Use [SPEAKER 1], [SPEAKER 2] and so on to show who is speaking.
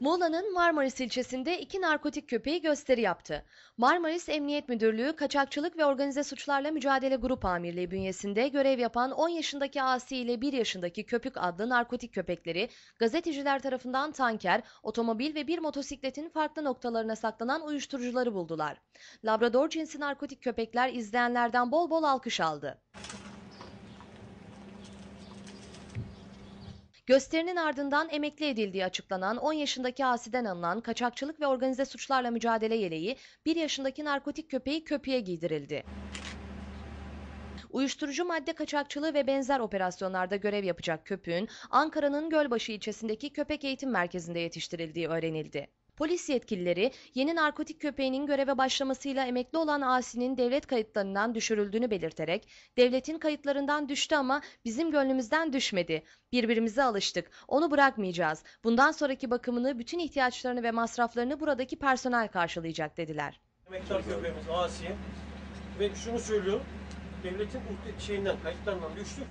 [SPEAKER 1] Muğla'nın Marmaris ilçesinde iki narkotik köpeği gösteri yaptı. Marmaris Emniyet Müdürlüğü Kaçakçılık ve Organize Suçlarla Mücadele Grup Amirliği bünyesinde görev yapan 10 yaşındaki Asi ile 1 yaşındaki Köpük adlı narkotik köpekleri gazeteciler tarafından tanker, otomobil ve bir motosikletin farklı noktalarına saklanan uyuşturucuları buldular. Labrador cinsi narkotik köpekler izleyenlerden bol bol alkış aldı. Gösterinin ardından emekli edildiği açıklanan 10 yaşındaki Asi'den alınan kaçakçılık ve organize suçlarla mücadele yeleği 1 yaşındaki narkotik köpeği köpüğe giydirildi. Uyuşturucu madde kaçakçılığı ve benzer operasyonlarda görev yapacak köpüğün Ankara'nın Gölbaşı ilçesindeki köpek eğitim merkezinde yetiştirildiği öğrenildi. Polis yetkilileri yeni narkotik köpeğinin göreve başlamasıyla emekli olan Asi'nin devlet kayıtlarından düşürüldüğünü belirterek devletin kayıtlarından düştü ama bizim gönlümüzden düşmedi. Birbirimize alıştık. Onu bırakmayacağız. Bundan sonraki bakımını, bütün ihtiyaçlarını ve masraflarını buradaki personel karşılayacak dediler. Emekli köpeğimiz Asi ve şunu söylüyorum. Devletin şeyinden, kayıtlarından düştü.